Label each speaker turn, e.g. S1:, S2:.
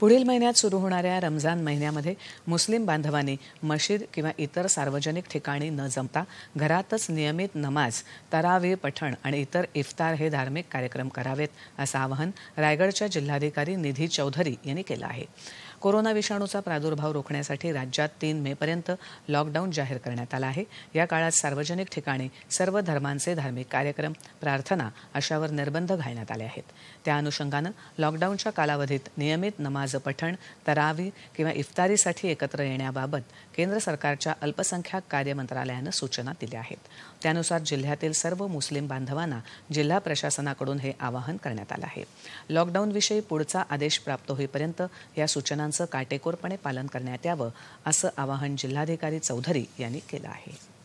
S1: पुढील महिन्यात सुरू होणाऱ्या रमजान महिन्यामध्ये मुस्लिम बांधवांनी मशीद किंवा इतर सार्वजनिक ठिकाणी न जमता घरातच नियमित नमाज तरावी पठण आणि इतर इफ्तार हे धार्मिक कार्यक्रम करावेत असं आवाहन रायगडच्या जिल्हाधिकारी निधी चौधरी यांनी केलं आहे कोरोना विषाणूचा प्रादुर्भाव रोखण्यासाठी राज्यात तीन मेपर्यंत लॉकडाऊन जाहीर करण्यात आला आहे या काळात सार्वजनिक ठिकाणी सर्व धर्मांचे धार्मिक कार्यक्रम प्रार्थना अशावर निर्बंध घालण्यात आले आहेत त्या अनुषंगानं लॉकडाऊनच्या कालावधीत नियमित नमाज पठण तरावी किंवा इफ्तारीसाठी एकत्र येण्याबाबत केंद्र सरकारच्या अल्पसंख्याक कार्य मंत्रालयानं सूचना दिल्या आहेत त्यानुसार जिल्ह्यातील सर्व मुस्लिम बांधवांना जिल्हा प्रशासनाकडून हे आवाहन करण्यात आलं आहे लॉकडाऊनविषयी पुढचा आदेश प्राप्त होईपर्यंत या सूचना सूचनांचं काटेकोरपणे पालन करण्यात यावं असं आवाहन जिल्हाधिकारी चौधरी यांनी केलं आहे